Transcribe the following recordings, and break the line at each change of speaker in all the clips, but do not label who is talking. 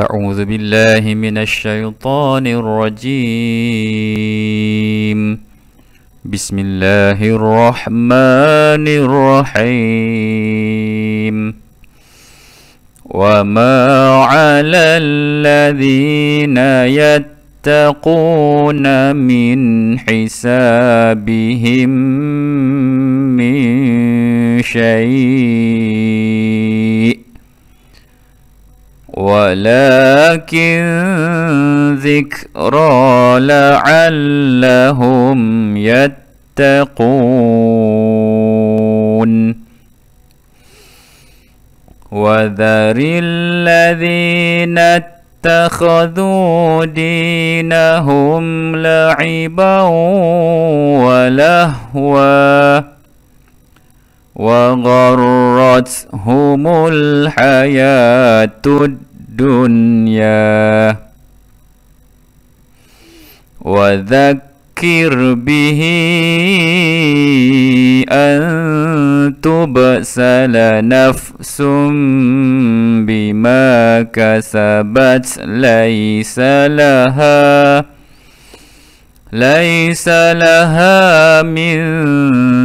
أعوذ بالله من الشيطان الرجيم بسم الله الرحمن الرحيم وما على الذين يتقون من حسابهم من شيء ولكن ذكرى لعلهم يتقون وذر الذين اتخذوا دينهم لعبا ولهوا وغرتهم الحياة الدنيا وذكر به أن تبسل نفس بما كسبت ليس لها ليس لها من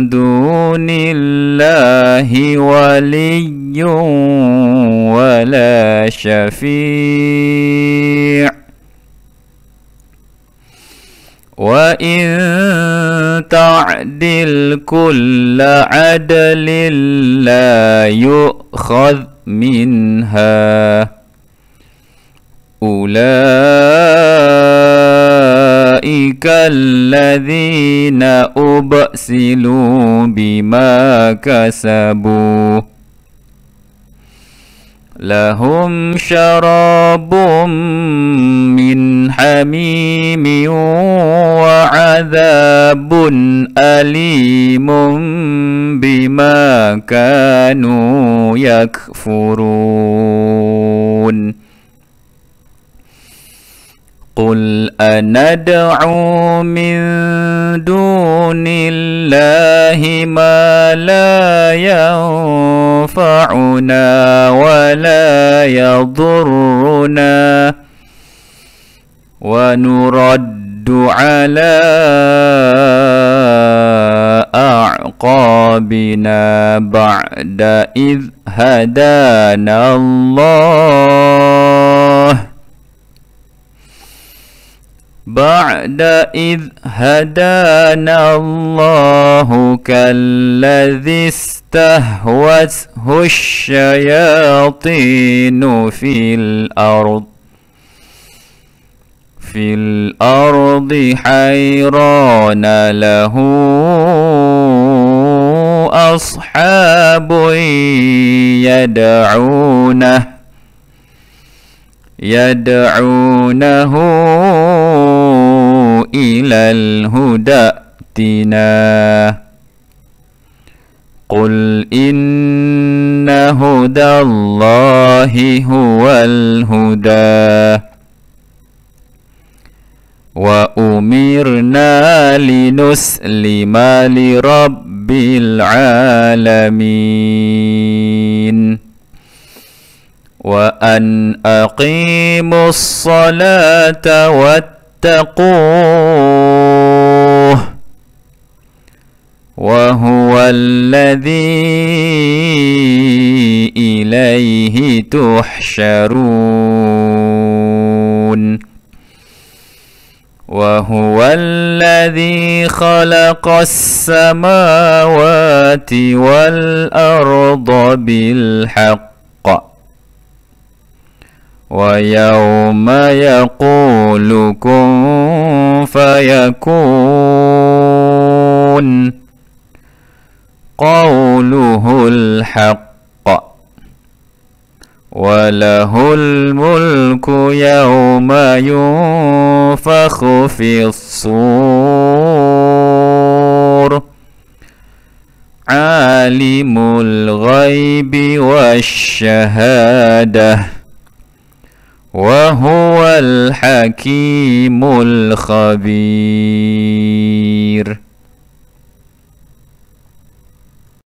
دون الله ولي ولا شفيع وإن تعدل كل عدل لا يؤخذ منها أولئك الذين أبسلوا بما كسبوا لهم شراب من حميم وعذاب أليم بما كانوا يكفرون قل أندعو من دون الله ما لا ينفعنا ولا يضرنا ونرد على أعقابنا بعد إذ هدانا الله بعد إذ هدانا الله كالذي استهوته الشياطين في الأرض في الأرض حيران له أصحاب يدعونه يدعونه إلى الهدى ائتنا قل إن هدى الله هو الهدى وأمرنا لنسلم لرب العالمين وأن أقيموا الصلاة وت فاتقوه وهو الذي إليه تحشرون وهو الذي خلق السماوات والأرض بالحق ويوم يقول كن فيكون قوله الحق وله الملك يوم ينفخ في الصور عالم الغيب والشهاده وهو الحكيم الخبير